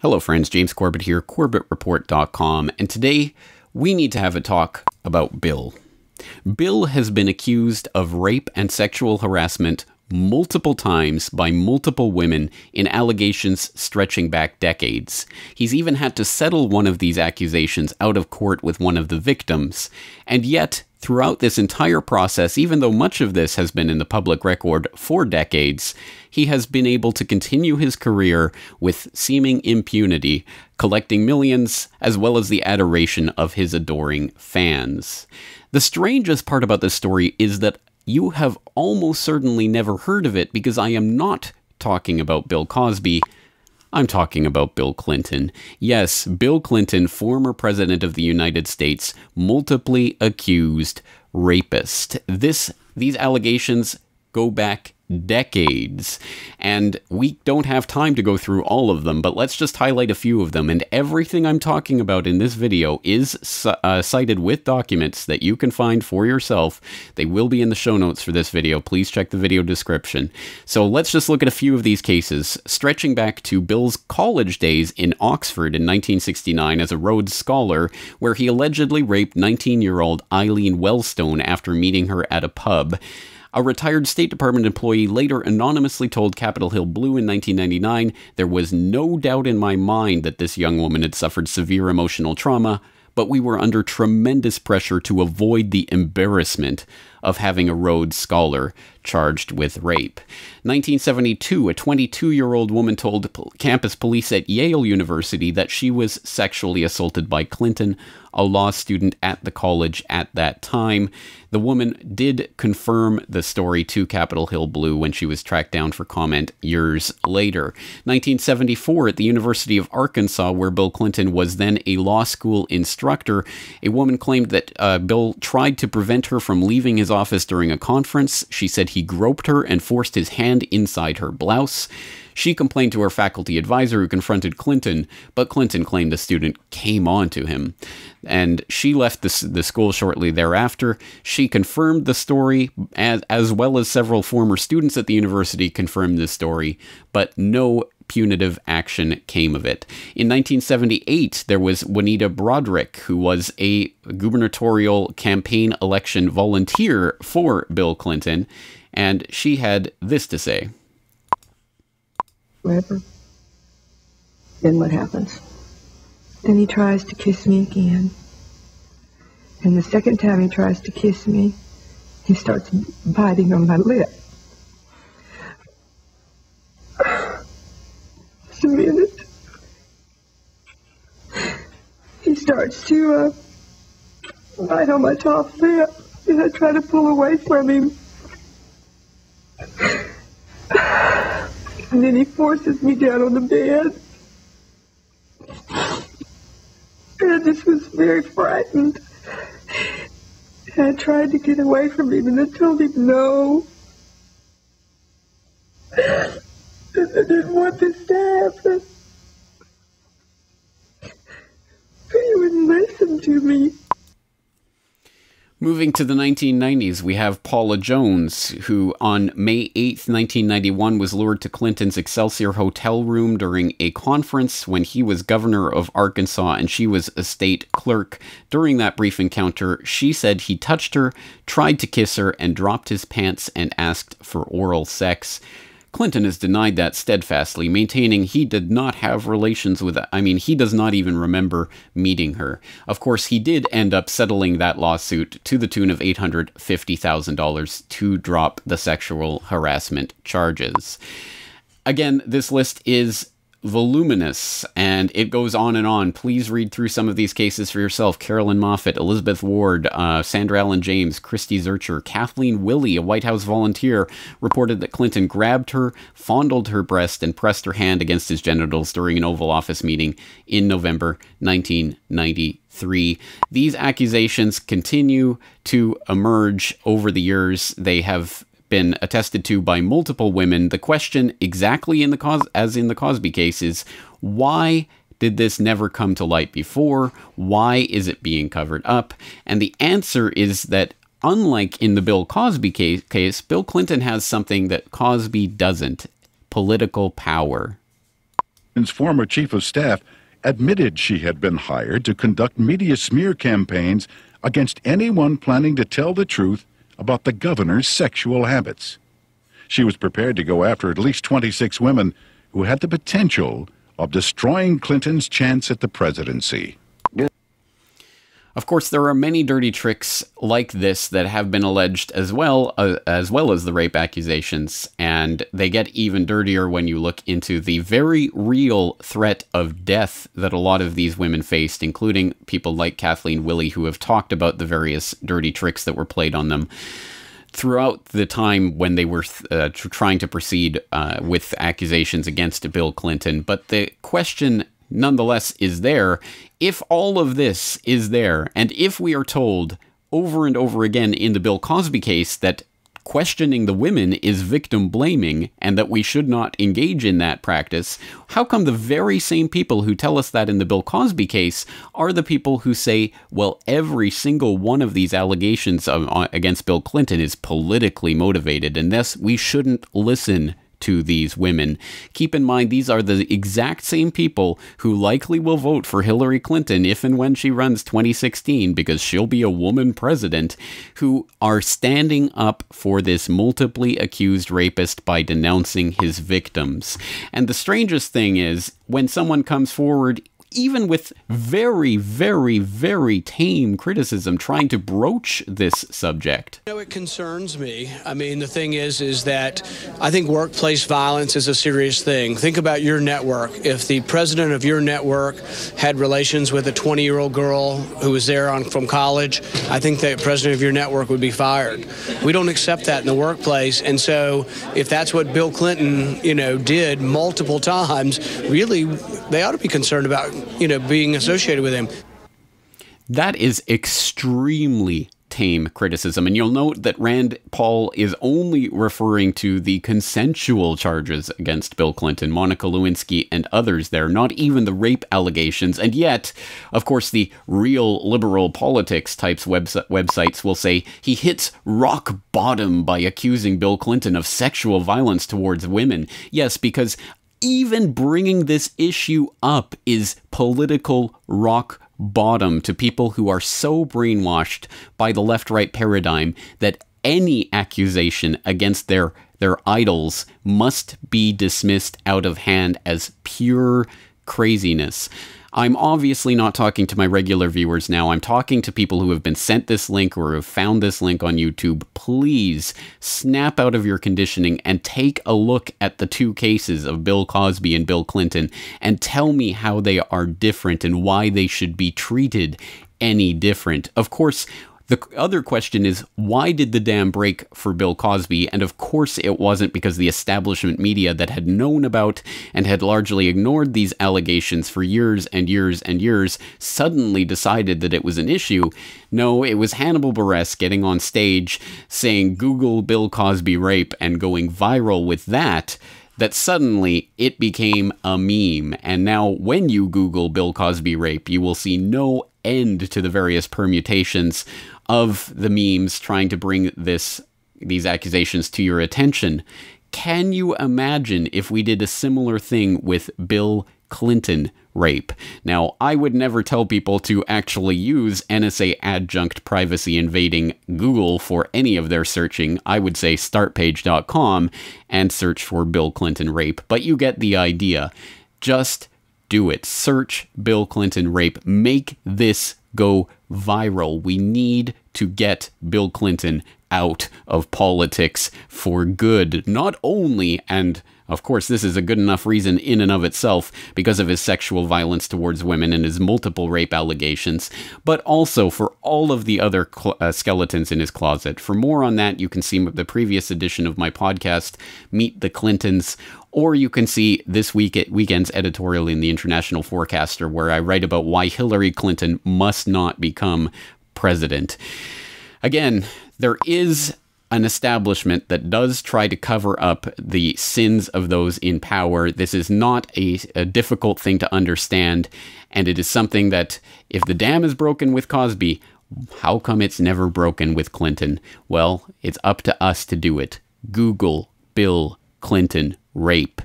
Hello, friends. James Corbett here, CorbettReport.com, and today we need to have a talk about Bill. Bill has been accused of rape and sexual harassment multiple times by multiple women in allegations stretching back decades. He's even had to settle one of these accusations out of court with one of the victims, and yet Throughout this entire process, even though much of this has been in the public record for decades, he has been able to continue his career with seeming impunity, collecting millions as well as the adoration of his adoring fans. The strangest part about this story is that you have almost certainly never heard of it because I am not talking about Bill Cosby. I'm talking about Bill Clinton. Yes, Bill Clinton, former president of the United States, multiply accused rapist. This these allegations go back decades. And we don't have time to go through all of them, but let's just highlight a few of them. And everything I'm talking about in this video is uh, cited with documents that you can find for yourself. They will be in the show notes for this video. Please check the video description. So let's just look at a few of these cases, stretching back to Bill's college days in Oxford in 1969 as a Rhodes Scholar, where he allegedly raped 19 year old Eileen Wellstone after meeting her at a pub. A retired State Department employee later anonymously told Capitol Hill Blue in 1999 there was no doubt in my mind that this young woman had suffered severe emotional trauma, but we were under tremendous pressure to avoid the embarrassment of having a Rhodes Scholar charged with rape. 1972, a 22 year old woman told campus police at Yale University that she was sexually assaulted by Clinton, a law student at the college at that time. The woman did confirm the story to Capitol Hill Blue when she was tracked down for comment years later. 1974, at the University of Arkansas, where Bill Clinton was then a law school instructor, a woman claimed that uh, Bill tried to prevent her from leaving his office during a conference. She said he groped her and forced his hand inside her blouse. She complained to her faculty advisor, who confronted Clinton, but Clinton claimed the student came on to him. And she left the, the school shortly thereafter. She confirmed the story, as, as well as several former students at the university confirmed this story, but no punitive action came of it. In 1978, there was Juanita Broderick, who was a gubernatorial campaign election volunteer for Bill Clinton, and she had this to say. Whatever. Then what happens? Then he tries to kiss me again. And the second time he tries to kiss me, he starts biting on my lip. minute, he starts to uh, bite on my top lip, and I try to pull away from him. And then he forces me down on the bed. And I just was very frightened. And I tried to get away from him, and I told him no. I didn't want this to happen. But he wouldn't listen to me. Moving to the 1990s, we have Paula Jones, who on May 8, 1991, was lured to Clinton's Excelsior hotel room during a conference when he was governor of Arkansas and she was a state clerk. During that brief encounter, she said he touched her, tried to kiss her, and dropped his pants and asked for oral sex. Clinton has denied that steadfastly, maintaining he did not have relations with, I mean, he does not even remember meeting her. Of course, he did end up settling that lawsuit to the tune of $850,000 to drop the sexual harassment charges. Again, this list is voluminous, and it goes on and on. Please read through some of these cases for yourself. Carolyn Moffat, Elizabeth Ward, uh, Sandra Allen James, Christy Zurcher, Kathleen Willey, a White House volunteer, reported that Clinton grabbed her, fondled her breast, and pressed her hand against his genitals during an Oval Office meeting in November 1993. These accusations continue to emerge over the years. They have been attested to by multiple women. The question, exactly in the cause as in the Cosby case, is why did this never come to light before? Why is it being covered up? And the answer is that unlike in the Bill Cosby case, case Bill Clinton has something that Cosby doesn't: political power. His former chief of staff admitted she had been hired to conduct media smear campaigns against anyone planning to tell the truth about the governor's sexual habits. She was prepared to go after at least 26 women who had the potential of destroying Clinton's chance at the presidency. Of course, there are many dirty tricks like this that have been alleged as well uh, as well as the rape accusations, and they get even dirtier when you look into the very real threat of death that a lot of these women faced, including people like Kathleen Willey who have talked about the various dirty tricks that were played on them throughout the time when they were uh, trying to proceed uh, with accusations against Bill Clinton. But the question nonetheless is there, if all of this is there, and if we are told over and over again in the Bill Cosby case that questioning the women is victim blaming and that we should not engage in that practice, how come the very same people who tell us that in the Bill Cosby case are the people who say, well, every single one of these allegations uh, against Bill Clinton is politically motivated and thus we shouldn't listen to these women. Keep in mind, these are the exact same people who likely will vote for Hillary Clinton if and when she runs 2016 because she'll be a woman president, who are standing up for this multiply accused rapist by denouncing his victims. And the strangest thing is, when someone comes forward, even with very, very, very tame criticism, trying to broach this subject. You know, it concerns me. I mean, the thing is, is that I think workplace violence is a serious thing. Think about your network. If the president of your network had relations with a 20-year-old girl who was there on, from college, I think the president of your network would be fired. We don't accept that in the workplace, and so if that's what Bill Clinton, you know, did multiple times, really, they ought to be concerned about you know, being associated with him. That is extremely tame criticism. And you'll note that Rand Paul is only referring to the consensual charges against Bill Clinton, Monica Lewinsky, and others there, not even the rape allegations. And yet, of course, the real liberal politics types webs- websites will say he hits rock bottom by accusing Bill Clinton of sexual violence towards women. Yes, because even bringing this issue up is political rock bottom to people who are so brainwashed by the left right paradigm that any accusation against their their idols must be dismissed out of hand as pure craziness. I'm obviously not talking to my regular viewers now. I'm talking to people who have been sent this link or have found this link on YouTube. Please snap out of your conditioning and take a look at the two cases of Bill Cosby and Bill Clinton and tell me how they are different and why they should be treated any different. Of course, the other question is why did the dam break for Bill Cosby? And of course, it wasn't because the establishment media that had known about and had largely ignored these allegations for years and years and years suddenly decided that it was an issue. No, it was Hannibal Buress getting on stage saying, Google Bill Cosby rape and going viral with that that suddenly it became a meme. And now, when you Google Bill Cosby rape, you will see no end to the various permutations of the memes trying to bring this these accusations to your attention. Can you imagine if we did a similar thing with Bill Clinton rape? Now, I would never tell people to actually use NSA adjunct privacy invading Google for any of their searching. I would say startpage.com and search for Bill Clinton rape, but you get the idea. Just do it. Search Bill Clinton rape. Make this go viral. We need to get Bill Clinton out of politics for good, not only and of course, this is a good enough reason in and of itself because of his sexual violence towards women and his multiple rape allegations, but also for all of the other uh, skeletons in his closet. For more on that, you can see the previous edition of my podcast, Meet the Clintons, or you can see this week at weekend's editorial in the International Forecaster, where I write about why Hillary Clinton must not become president. Again, there is an establishment that does try to cover up the sins of those in power. This is not a, a, difficult thing to understand, and it is something that if the dam is broken with Cosby, how come it's never broken with Clinton? Well, it's up to us to do it. Google Bill Clinton rape.